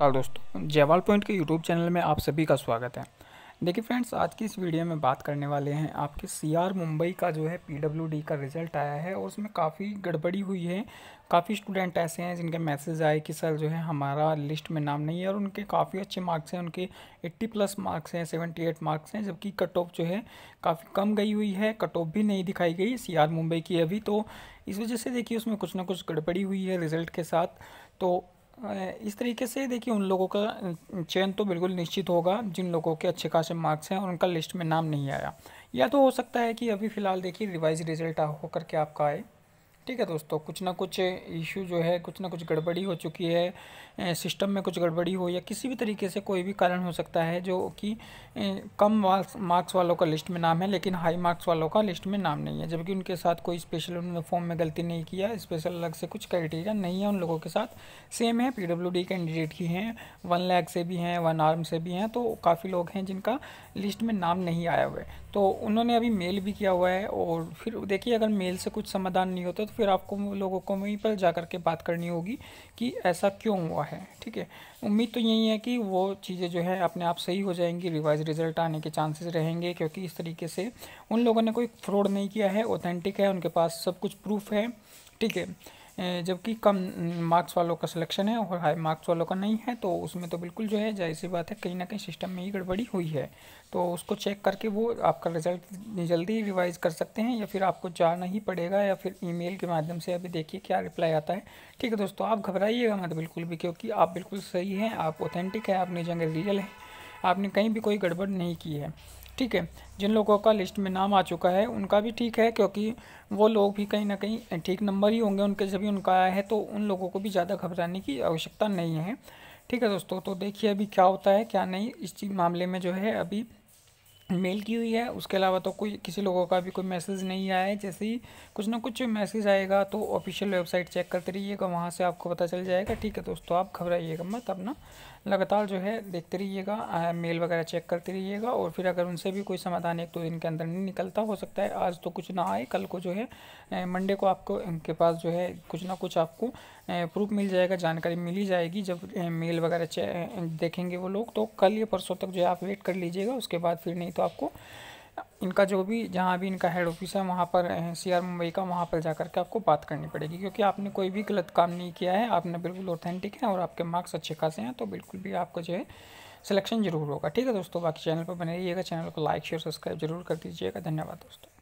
नमस्कार दोस्तों जयवाल पॉइंट के यूट्यूब चैनल में आप सभी का स्वागत है देखिए फ्रेंड्स आज की इस वीडियो में बात करने वाले हैं आपके सीआर मुंबई का जो है पीडब्ल्यूडी का रिजल्ट आया है और उसमें काफ़ी गड़बड़ी हुई है काफ़ी स्टूडेंट ऐसे हैं जिनके मैसेज आए कि सर जो है हमारा लिस्ट में नाम नहीं है और उनके काफ़ी अच्छे मार्क्स हैं उनके 80 प्लस मार्क्स हैं 78 मार्क्स हैं जबकि कट ऑफ जो है काफ़ी कम गई हुई है कट ऑफ भी नहीं दिखाई गई सी मुंबई की अभी तो इस वजह से देखिए उसमें कुछ ना कुछ गड़बड़ी हुई है रिजल्ट के साथ तो इस तरीके से देखिए उन लोगों का चयन तो बिल्कुल निश्चित होगा जिन लोगों के अच्छे खासे मार्क्स हैं और उनका लिस्ट में नाम नहीं आया या तो हो सकता है कि अभी फ़िलहाल देखिए रिवाइज रिजल्ट होकर के आपका आए ठीक है दोस्तों कुछ ना कुछ इशू जो है कुछ ना कुछ गड़बड़ी हो चुकी है सिस्टम में कुछ गड़बड़ी हो या किसी भी तरीके से कोई भी कारण हो सकता है जो कि कम मार्क्स मार्क्स वालों का लिस्ट में नाम है लेकिन हाई मार्क्स वालों का लिस्ट में नाम नहीं है जबकि उनके साथ कोई स्पेशल उन्होंने फॉर्म में गलती नहीं किया स्पेशल अलग से कुछ क्राइटेरिया नहीं है उन लोगों के साथ सेम है पी डब्ल्यू डी कैंडिडेट की हैं वन लैक से भी हैं वन आर्म से भी हैं तो काफ़ी लोग हैं जिनका लिस्ट में नाम नहीं आया हुआ है तो उन्होंने अभी मेल भी किया हुआ है और फिर देखिए अगर मेल से कुछ समाधान नहीं होता तो फिर आपको लोगों को वहीं पर जा कर के बात करनी होगी कि ऐसा क्यों हुआ है ठीक है उम्मीद तो यही है कि वो चीज़ें जो है अपने आप सही हो जाएंगी रिवाइज रिजल्ट आने के चांसेस रहेंगे क्योंकि इस तरीके से उन लोगों ने कोई फ्रॉड नहीं किया है ऑथेंटिक है उनके पास सब कुछ प्रूफ है ठीक है जबकि कम मार्क्स वालों का सिलेक्शन है और हाई मार्क्स वालों का नहीं है तो उसमें तो बिल्कुल जो है जाहिर सी बात है कहीं ना कहीं सिस्टम में ही गड़बड़ी हुई है तो उसको चेक करके वो आपका रिजल्ट जल्दी रिवाइज कर सकते हैं या फिर आपको जाना ही पड़ेगा या फिर ईमेल के माध्यम से अभी देखिए क्या रिप्लाई आता है ठीक है दोस्तों आप घबराइएगा मत बिल्कुल भी क्योंकि आप बिल्कुल सही हैं आप ऑथेंटिक हैं आपने जगह रियल है आपने कहीं भी कोई गड़बड़ नहीं की है ठीक है जिन लोगों का लिस्ट में नाम आ चुका है उनका भी ठीक है क्योंकि वो लोग भी कहीं ना कहीं ठीक नंबर ही होंगे उनके जब भी उनका आया है तो उन लोगों को भी ज़्यादा घबराने की आवश्यकता नहीं है ठीक है दोस्तों तो देखिए अभी क्या होता है क्या नहीं इस चीज मामले में जो है अभी मेल की हुई है उसके अलावा तो कोई किसी लोगों का भी कोई मैसेज नहीं आया है जैसे ही कुछ ना कुछ मैसेज आएगा तो ऑफिशियल वेबसाइट चेक करते रहिएगा वहाँ से आपको पता चल जाएगा ठीक है दोस्तों आप घबराइएगा मत अपना लगातार जो है देखते रहिएगा मेल वगैरह चेक करते रहिएगा और फिर अगर उनसे भी कोई समाधान एक दो दिन के अंदर नहीं निकलता हो सकता है आज तो कुछ ना आए कल को जो है मंडे को आपको उनके पास जो है कुछ ना कुछ आपको प्रूफ मिल जाएगा जानकारी मिल ही जाएगी जब मेल वगैरह देखेंगे वो लोग तो कल या परसों तक जो है आप वेट कर लीजिएगा उसके बाद फिर नहीं तो आपको इनका जो भी जहाँ भी इनका हेड ऑफिस है वहाँ पर सी आर मुंबई का वहाँ पर जा करके आपको बात करनी पड़ेगी क्योंकि आपने कोई भी गलत काम नहीं किया है आपने बिल्कुल ऑथेंटिक है और आपके मार्क्स अच्छे खासे हैं तो बिल्कुल भी आपको जो है सिलेक्शन जरूर होगा ठीक है दोस्तों बाकी चैनल पर बने रहिएगा चैनल को लाइक शेयर सब्सक्राइब जरूर कर दीजिएगा धन्यवाद दोस्तों